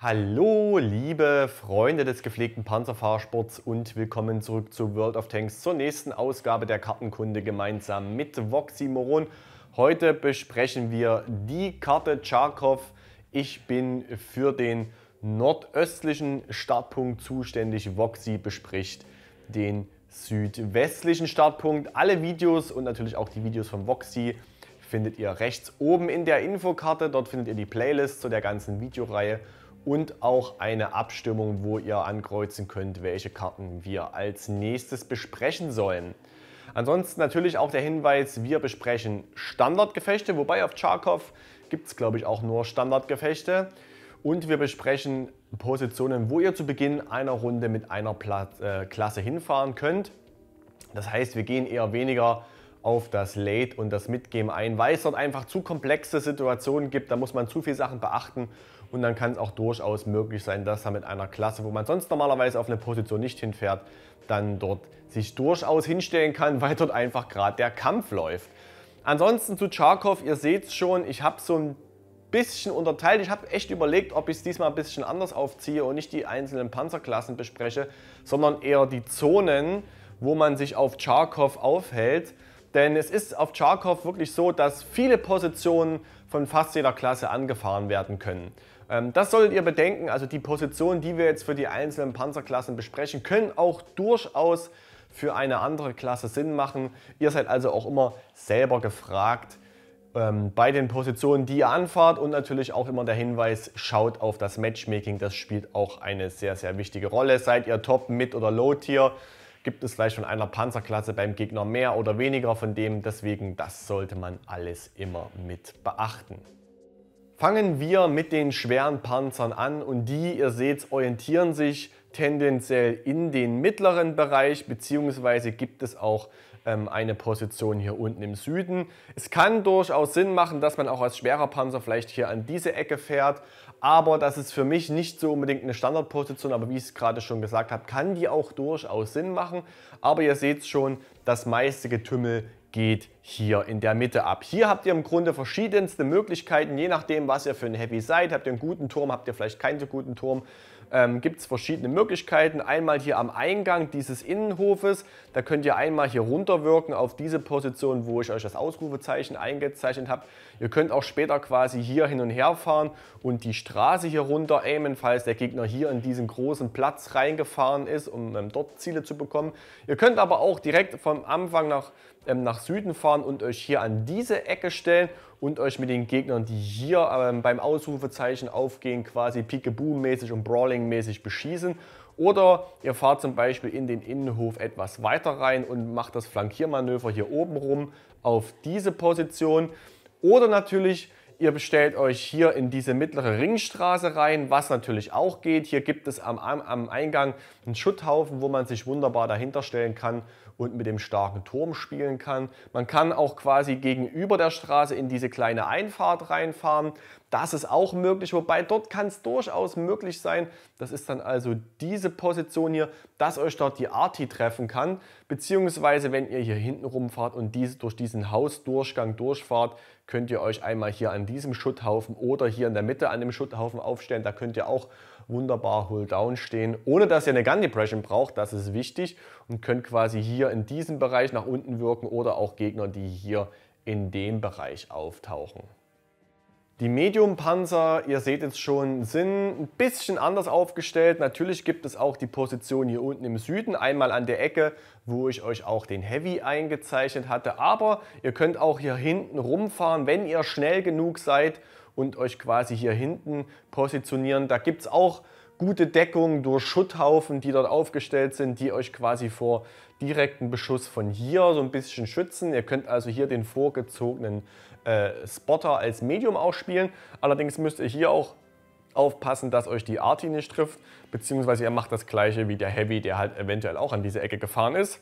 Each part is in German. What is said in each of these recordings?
Hallo liebe Freunde des gepflegten Panzerfahrsports und willkommen zurück zu World of Tanks zur nächsten Ausgabe der Kartenkunde gemeinsam mit Voxy Moron. Heute besprechen wir die Karte Charkov. Ich bin für den nordöstlichen Startpunkt zuständig. Voxy bespricht den südwestlichen Startpunkt. Alle Videos und natürlich auch die Videos von Voxy findet ihr rechts oben in der Infokarte. Dort findet ihr die Playlist zu der ganzen Videoreihe und auch eine Abstimmung, wo ihr ankreuzen könnt, welche Karten wir als nächstes besprechen sollen. Ansonsten natürlich auch der Hinweis, wir besprechen Standardgefechte, wobei auf Charkov gibt es glaube ich auch nur Standardgefechte und wir besprechen Positionen, wo ihr zu Beginn einer Runde mit einer Pla äh, Klasse hinfahren könnt. Das heißt, wir gehen eher weniger auf das Late und das Midgame ein, weil es dort einfach zu komplexe Situationen gibt, da muss man zu viele Sachen beachten und dann kann es auch durchaus möglich sein, dass er mit einer Klasse, wo man sonst normalerweise auf eine Position nicht hinfährt, dann dort sich durchaus hinstellen kann, weil dort einfach gerade der Kampf läuft. Ansonsten zu Charkov, ihr seht es schon, ich habe so ein bisschen unterteilt. Ich habe echt überlegt, ob ich es diesmal ein bisschen anders aufziehe und nicht die einzelnen Panzerklassen bespreche, sondern eher die Zonen, wo man sich auf Charkov aufhält. Denn es ist auf Charkov wirklich so, dass viele Positionen von fast jeder Klasse angefahren werden können. Ähm, das solltet ihr bedenken, also die Positionen, die wir jetzt für die einzelnen Panzerklassen besprechen, können auch durchaus für eine andere Klasse Sinn machen. Ihr seid also auch immer selber gefragt, ähm, bei den Positionen, die ihr anfahrt und natürlich auch immer der Hinweis, schaut auf das Matchmaking, das spielt auch eine sehr, sehr wichtige Rolle. Seid ihr Top, Mid oder Low Tier, gibt es vielleicht von einer Panzerklasse beim Gegner mehr oder weniger von dem, deswegen das sollte man alles immer mit beachten. Fangen wir mit den schweren Panzern an und die, ihr seht, orientieren sich tendenziell in den mittleren Bereich, beziehungsweise gibt es auch ähm, eine Position hier unten im Süden. Es kann durchaus Sinn machen, dass man auch als schwerer Panzer vielleicht hier an diese Ecke fährt, aber das ist für mich nicht so unbedingt eine Standardposition, aber wie ich es gerade schon gesagt habe, kann die auch durchaus Sinn machen. Aber ihr seht schon, das meiste Getümmel geht hier in der Mitte ab. Hier habt ihr im Grunde verschiedenste Möglichkeiten, je nachdem, was ihr für ein Heavy seid. Habt ihr einen guten Turm, habt ihr vielleicht keinen so guten Turm ähm, gibt es verschiedene Möglichkeiten. Einmal hier am Eingang dieses Innenhofes, da könnt ihr einmal hier runterwirken auf diese Position, wo ich euch das Ausrufezeichen eingezeichnet habe. Ihr könnt auch später quasi hier hin und her fahren und die Straße hier runter aimen, falls der Gegner hier in diesen großen Platz reingefahren ist, um ähm, dort Ziele zu bekommen. Ihr könnt aber auch direkt vom Anfang nach, ähm, nach Süden fahren und euch hier an diese Ecke stellen und euch mit den Gegnern, die hier ähm, beim Ausrufezeichen aufgehen, quasi Peekaboo-mäßig und Brawling-mäßig beschießen. Oder ihr fahrt zum Beispiel in den Innenhof etwas weiter rein und macht das Flankiermanöver hier oben rum auf diese Position. Oder natürlich, ihr bestellt euch hier in diese mittlere Ringstraße rein, was natürlich auch geht. Hier gibt es am, am Eingang einen Schutthaufen, wo man sich wunderbar dahinter stellen kann und mit dem starken Turm spielen kann. Man kann auch quasi gegenüber der Straße in diese kleine Einfahrt reinfahren. Das ist auch möglich, wobei dort kann es durchaus möglich sein, das ist dann also diese Position hier, dass euch dort die Arti treffen kann, beziehungsweise wenn ihr hier hinten rumfahrt und diese, durch diesen Hausdurchgang durchfahrt, könnt ihr euch einmal hier an diesem Schutthaufen oder hier in der Mitte an dem Schutthaufen aufstellen, da könnt ihr auch wunderbar Hold Down stehen, ohne dass ihr eine Gun Depression braucht, das ist wichtig und könnt quasi hier in diesem Bereich nach unten wirken oder auch Gegner, die hier in dem Bereich auftauchen. Die Medium-Panzer, ihr seht jetzt schon, sind ein bisschen anders aufgestellt. Natürlich gibt es auch die Position hier unten im Süden, einmal an der Ecke, wo ich euch auch den Heavy eingezeichnet hatte. Aber ihr könnt auch hier hinten rumfahren, wenn ihr schnell genug seid und euch quasi hier hinten positionieren. Da gibt es auch gute Deckung durch Schutthaufen, die dort aufgestellt sind, die euch quasi vor direkten Beschuss von hier so ein bisschen schützen. Ihr könnt also hier den vorgezogenen äh, Spotter als Medium ausspielen. Allerdings müsst ihr hier auch aufpassen, dass euch die Arti nicht trifft, beziehungsweise ihr macht das gleiche wie der Heavy, der halt eventuell auch an diese Ecke gefahren ist.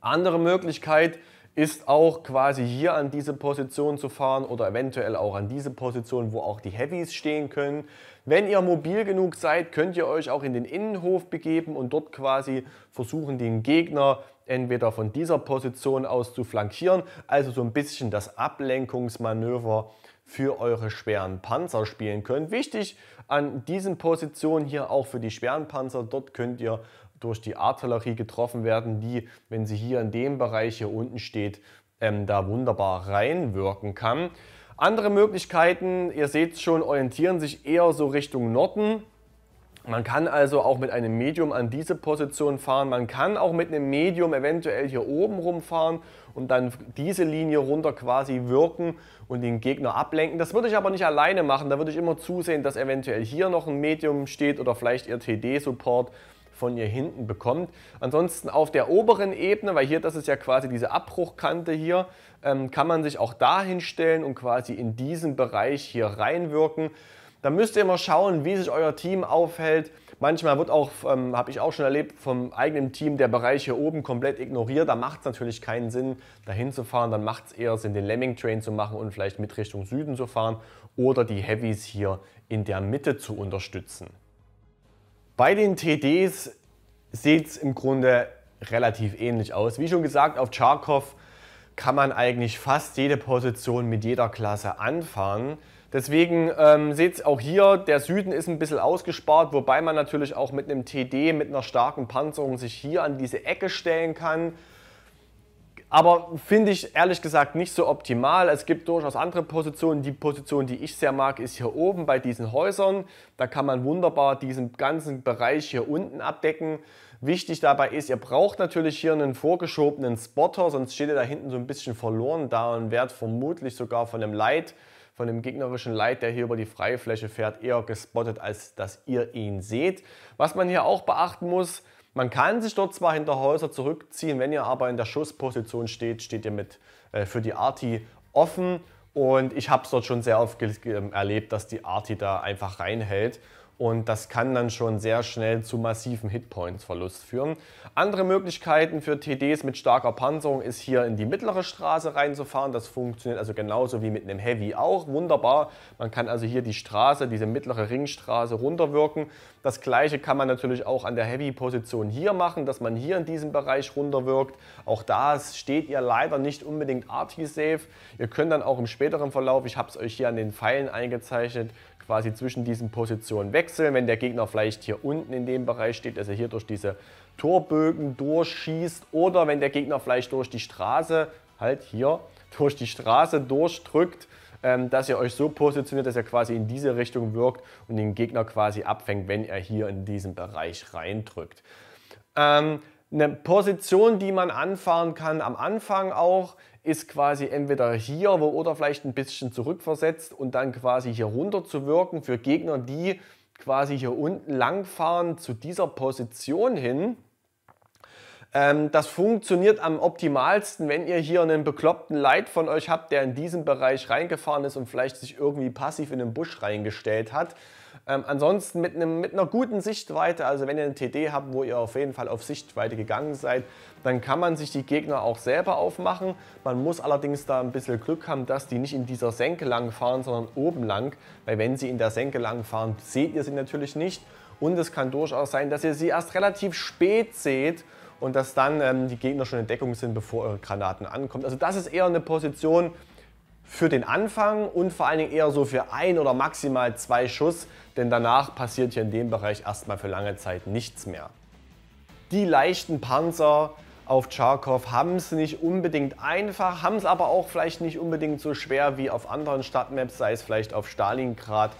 Andere Möglichkeit ist auch quasi hier an diese Position zu fahren oder eventuell auch an diese Position, wo auch die Heavies stehen können. Wenn ihr mobil genug seid, könnt ihr euch auch in den Innenhof begeben und dort quasi versuchen, den Gegner entweder von dieser Position aus zu flankieren, also so ein bisschen das Ablenkungsmanöver für eure schweren Panzer spielen könnt. Wichtig an diesen Positionen hier auch für die schweren Panzer, dort könnt ihr durch die Artillerie getroffen werden, die, wenn sie hier in dem Bereich hier unten steht, ähm, da wunderbar reinwirken kann. Andere Möglichkeiten, ihr seht schon, orientieren sich eher so Richtung Norden. Man kann also auch mit einem Medium an diese Position fahren. Man kann auch mit einem Medium eventuell hier oben rumfahren und dann diese Linie runter quasi wirken und den Gegner ablenken. Das würde ich aber nicht alleine machen. Da würde ich immer zusehen, dass eventuell hier noch ein Medium steht oder vielleicht ihr TD-Support von ihr hinten bekommt. Ansonsten auf der oberen Ebene, weil hier das ist ja quasi diese Abbruchkante hier, ähm, kann man sich auch dahin stellen und quasi in diesen Bereich hier reinwirken dann müsst ihr immer schauen, wie sich euer Team aufhält. Manchmal wird auch, ähm, habe ich auch schon erlebt, vom eigenen Team der Bereich hier oben komplett ignoriert. Da macht es natürlich keinen Sinn, dahin zu fahren. Dann macht es eher Sinn, den Lemming Train zu machen und vielleicht mit Richtung Süden zu fahren oder die Heavies hier in der Mitte zu unterstützen. Bei den TDs sieht es im Grunde relativ ähnlich aus. Wie schon gesagt, auf Charkov kann man eigentlich fast jede Position mit jeder Klasse anfahren. Deswegen ähm, seht auch hier, der Süden ist ein bisschen ausgespart, wobei man natürlich auch mit einem TD, mit einer starken Panzerung sich hier an diese Ecke stellen kann. Aber finde ich ehrlich gesagt nicht so optimal. Es gibt durchaus andere Positionen. Die Position, die ich sehr mag, ist hier oben bei diesen Häusern. Da kann man wunderbar diesen ganzen Bereich hier unten abdecken. Wichtig dabei ist, ihr braucht natürlich hier einen vorgeschobenen Spotter, sonst steht ihr da hinten so ein bisschen verloren da und werdet vermutlich sogar von einem Light von dem gegnerischen Light, der hier über die Freifläche fährt, eher gespottet, als dass ihr ihn seht. Was man hier auch beachten muss, man kann sich dort zwar hinter Häuser zurückziehen, wenn ihr aber in der Schussposition steht, steht ihr mit äh, für die Arti offen. Und ich habe es dort schon sehr oft erlebt, dass die Arti da einfach reinhält und das kann dann schon sehr schnell zu massiven Hitpoints-Verlust führen. Andere Möglichkeiten für TDs mit starker Panzerung ist hier in die mittlere Straße reinzufahren. Das funktioniert also genauso wie mit einem Heavy auch. Wunderbar. Man kann also hier die Straße, diese mittlere Ringstraße runterwirken. Das gleiche kann man natürlich auch an der Heavy-Position hier machen, dass man hier in diesem Bereich runterwirkt. Auch da steht ihr leider nicht unbedingt RT-safe. Ihr könnt dann auch im späteren Verlauf, ich habe es euch hier an den Pfeilen eingezeichnet, quasi zwischen diesen Positionen wechseln. Wenn der Gegner vielleicht hier unten in dem Bereich steht, dass er hier durch diese Torbögen durchschießt oder wenn der Gegner vielleicht durch die Straße, halt hier, durch die Straße durchdrückt, ähm, dass ihr euch so positioniert, dass er quasi in diese Richtung wirkt und den Gegner quasi abfängt, wenn er hier in diesen Bereich reindrückt. Ähm, eine Position, die man anfahren kann am Anfang auch, ist quasi entweder hier wo, oder vielleicht ein bisschen zurückversetzt und dann quasi hier runter zu wirken für Gegner, die quasi hier unten langfahren zu dieser Position hin. Ähm, das funktioniert am optimalsten, wenn ihr hier einen bekloppten Light von euch habt, der in diesen Bereich reingefahren ist und vielleicht sich irgendwie passiv in den Busch reingestellt hat. Ähm, ansonsten mit, einem, mit einer guten Sichtweite, also wenn ihr einen TD habt, wo ihr auf jeden Fall auf Sichtweite gegangen seid, dann kann man sich die Gegner auch selber aufmachen. Man muss allerdings da ein bisschen Glück haben, dass die nicht in dieser Senke lang fahren, sondern oben lang. Weil wenn sie in der Senke lang fahren, seht ihr sie natürlich nicht. Und es kann durchaus sein, dass ihr sie erst relativ spät seht und dass dann ähm, die Gegner schon in Deckung sind, bevor eure Granaten ankommen. Also das ist eher eine Position, für den Anfang und vor allen Dingen eher so für ein oder maximal zwei Schuss, denn danach passiert hier in dem Bereich erstmal für lange Zeit nichts mehr. Die leichten Panzer auf Charkov haben es nicht unbedingt einfach, haben es aber auch vielleicht nicht unbedingt so schwer wie auf anderen Stadtmaps, sei es vielleicht auf Stalingrad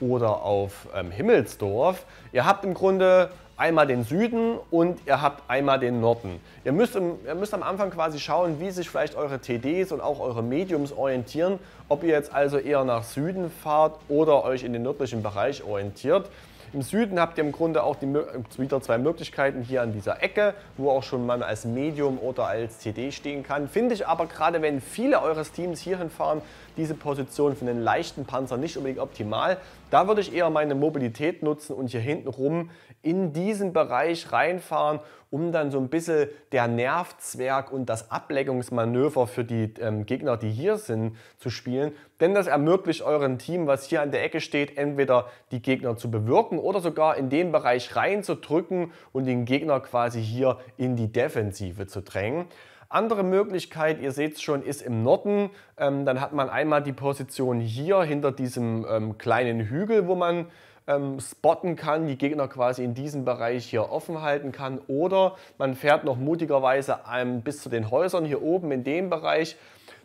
oder auf ähm, Himmelsdorf. Ihr habt im Grunde einmal den Süden und ihr habt einmal den Norden. Ihr müsst, ihr müsst am Anfang quasi schauen, wie sich vielleicht eure TDs und auch eure Mediums orientieren, ob ihr jetzt also eher nach Süden fahrt oder euch in den nördlichen Bereich orientiert. Im Süden habt ihr im Grunde auch die, wieder zwei Möglichkeiten hier an dieser Ecke, wo auch schon man als Medium oder als TD stehen kann. Finde ich aber gerade, wenn viele eures Teams hierhin fahren, diese Position für einen leichten Panzer nicht unbedingt optimal. Da würde ich eher meine Mobilität nutzen und hier hinten rum in diesen Bereich reinfahren, um dann so ein bisschen der Nervzwerg und das Ableckungsmanöver für die ähm, Gegner, die hier sind, zu spielen. Denn das ermöglicht euren Team, was hier an der Ecke steht, entweder die Gegner zu bewirken oder sogar in den Bereich reinzudrücken und den Gegner quasi hier in die Defensive zu drängen. Andere Möglichkeit, ihr seht es schon, ist im Norden. Ähm, dann hat man einmal die Position hier hinter diesem ähm, kleinen Hügel, wo man ähm, spotten kann, die Gegner quasi in diesem Bereich hier offen halten kann. Oder man fährt noch mutigerweise ähm, bis zu den Häusern hier oben in dem Bereich.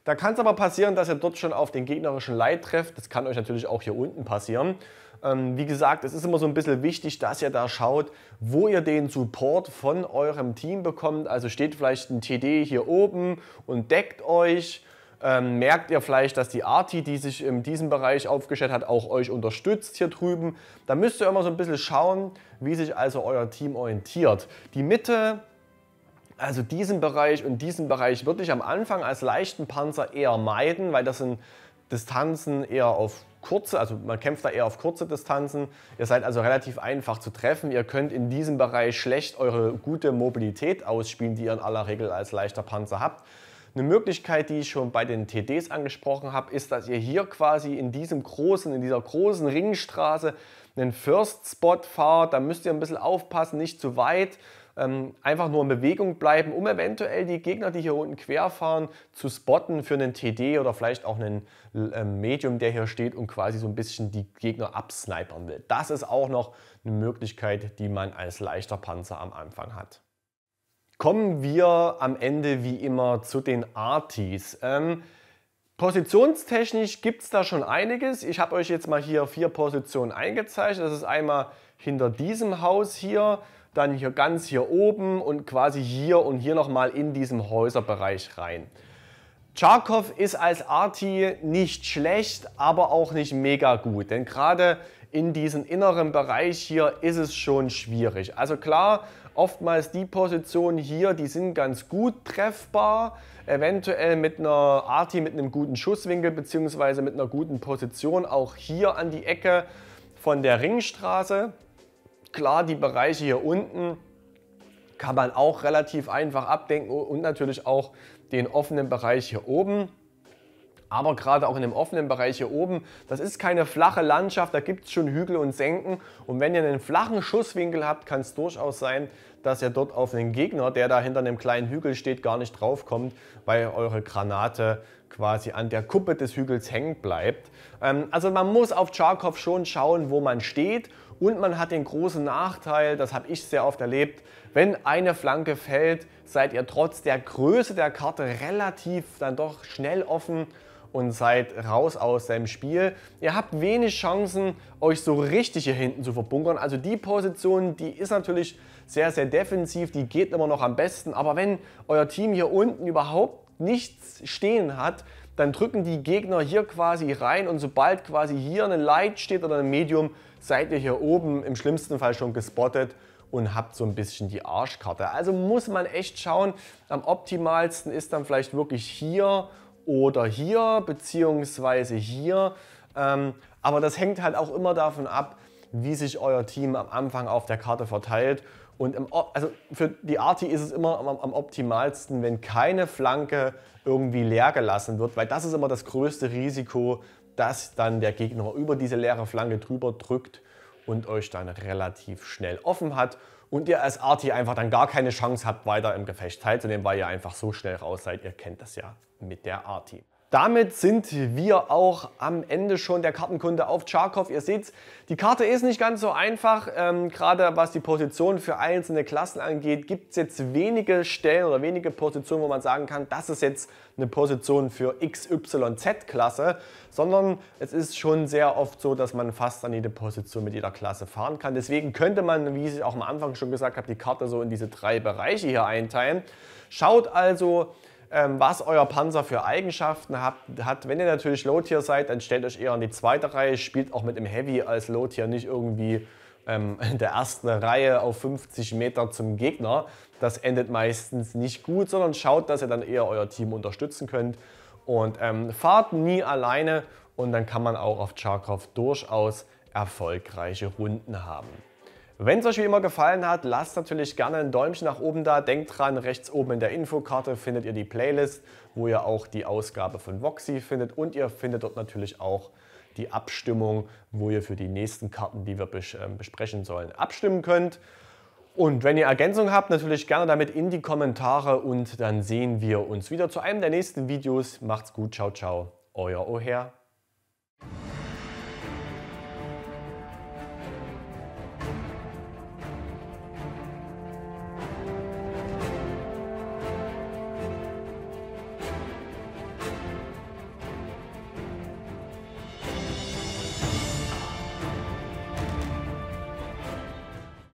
Da kann es aber passieren, dass ihr dort schon auf den gegnerischen Leit trefft. Das kann euch natürlich auch hier unten passieren. Ähm, wie gesagt, es ist immer so ein bisschen wichtig, dass ihr da schaut, wo ihr den Support von eurem Team bekommt. Also steht vielleicht ein TD hier oben und deckt euch. Ähm, merkt ihr vielleicht, dass die Arti, die sich in diesem Bereich aufgestellt hat, auch euch unterstützt hier drüben. Da müsst ihr immer so ein bisschen schauen, wie sich also euer Team orientiert. Die Mitte, also diesen Bereich und diesen Bereich würde ich am Anfang als leichten Panzer eher meiden, weil das sind Distanzen eher auf kurze, also man kämpft da eher auf kurze Distanzen. Ihr seid also relativ einfach zu treffen. Ihr könnt in diesem Bereich schlecht eure gute Mobilität ausspielen, die ihr in aller Regel als leichter Panzer habt. Eine Möglichkeit, die ich schon bei den TDs angesprochen habe, ist, dass ihr hier quasi in diesem großen, in dieser großen Ringstraße einen First Spot fahrt. Da müsst ihr ein bisschen aufpassen, nicht zu weit ähm, einfach nur in Bewegung bleiben, um eventuell die Gegner, die hier unten querfahren, zu spotten für einen TD oder vielleicht auch einen äh, Medium, der hier steht und quasi so ein bisschen die Gegner absnipern will. Das ist auch noch eine Möglichkeit, die man als leichter Panzer am Anfang hat. Kommen wir am Ende wie immer zu den Artis. Ähm, positionstechnisch gibt es da schon einiges. Ich habe euch jetzt mal hier vier Positionen eingezeichnet. Das ist einmal hinter diesem Haus hier, dann hier ganz hier oben und quasi hier und hier nochmal in diesem Häuserbereich rein. Charkov ist als Arti nicht schlecht, aber auch nicht mega gut, denn gerade in diesem inneren Bereich hier ist es schon schwierig. Also klar, oftmals die Positionen hier, die sind ganz gut treffbar, eventuell mit einer Arti mit einem guten Schusswinkel bzw. mit einer guten Position auch hier an die Ecke von der Ringstraße. Klar, die Bereiche hier unten kann man auch relativ einfach abdenken und natürlich auch den offenen Bereich hier oben. Aber gerade auch in dem offenen Bereich hier oben, das ist keine flache Landschaft, da gibt es schon Hügel und Senken. Und wenn ihr einen flachen Schusswinkel habt, kann es durchaus sein, dass ihr dort auf einen Gegner, der da hinter einem kleinen Hügel steht, gar nicht draufkommt, weil eure Granate quasi an der Kuppe des Hügels hängen bleibt. Ähm, also man muss auf Charkov schon schauen, wo man steht und man hat den großen Nachteil, das habe ich sehr oft erlebt, wenn eine Flanke fällt, seid ihr trotz der Größe der Karte relativ dann doch schnell offen und seid raus aus dem Spiel. Ihr habt wenig Chancen, euch so richtig hier hinten zu verbunkern. Also die Position, die ist natürlich sehr, sehr defensiv, die geht immer noch am besten. Aber wenn euer Team hier unten überhaupt nichts stehen hat, dann drücken die Gegner hier quasi rein und sobald quasi hier ein Light steht oder ein Medium, seid ihr hier oben im schlimmsten Fall schon gespottet und habt so ein bisschen die Arschkarte. Also muss man echt schauen, am optimalsten ist dann vielleicht wirklich hier oder hier, beziehungsweise hier. Ähm, aber das hängt halt auch immer davon ab, wie sich euer Team am Anfang auf der Karte verteilt und im, also für die Arti ist es immer am, am, optimalsten, wenn keine Flanke irgendwie leer gelassen wird, weil das ist immer das größte Risiko, dass dann der Gegner über diese leere Flanke drüber drückt und euch dann relativ schnell offen hat und ihr als Arti einfach dann gar keine Chance habt, weiter im Gefecht teilzunehmen, weil ihr einfach so schnell raus seid. Ihr kennt das ja mit der Arti. Damit sind wir auch am Ende schon der Kartenkunde auf Charkov. Ihr seht, die Karte ist nicht ganz so einfach. Ähm, Gerade was die Position für einzelne Klassen angeht, gibt es jetzt wenige Stellen oder wenige Positionen, wo man sagen kann, das ist jetzt eine Position für XYZ-Klasse, sondern es ist schon sehr oft so, dass man fast an jede Position mit jeder Klasse fahren kann. Deswegen könnte man, wie ich auch am Anfang schon gesagt habe, die Karte so in diese drei Bereiche hier einteilen. Schaut also, ähm, was euer Panzer für Eigenschaften hat. Wenn ihr natürlich Low-Tier seid, dann stellt euch eher in die zweite Reihe, spielt auch mit dem Heavy als Low-Tier nicht irgendwie ähm, in der ersten Reihe auf 50 Meter zum Gegner. Das endet meistens nicht gut, sondern schaut, dass ihr dann eher euer Team unterstützen könnt. Und ähm, fahrt nie alleine und dann kann man auch auf Charcraft durchaus erfolgreiche Runden haben. Wenn es euch wie immer gefallen hat, lasst natürlich gerne ein Däumchen nach oben da. Denkt dran, rechts oben in der Infokarte findet ihr die Playlist, wo ihr auch die Ausgabe von Voxy findet und ihr findet dort natürlich auch die Abstimmung, wo ihr für die nächsten Karten, die wir ähm, besprechen sollen, abstimmen könnt. Und wenn ihr Ergänzungen habt, natürlich gerne damit in die Kommentare und dann sehen wir uns wieder zu einem der nächsten Videos. Macht's gut, ciao, ciao, euer O'Hare.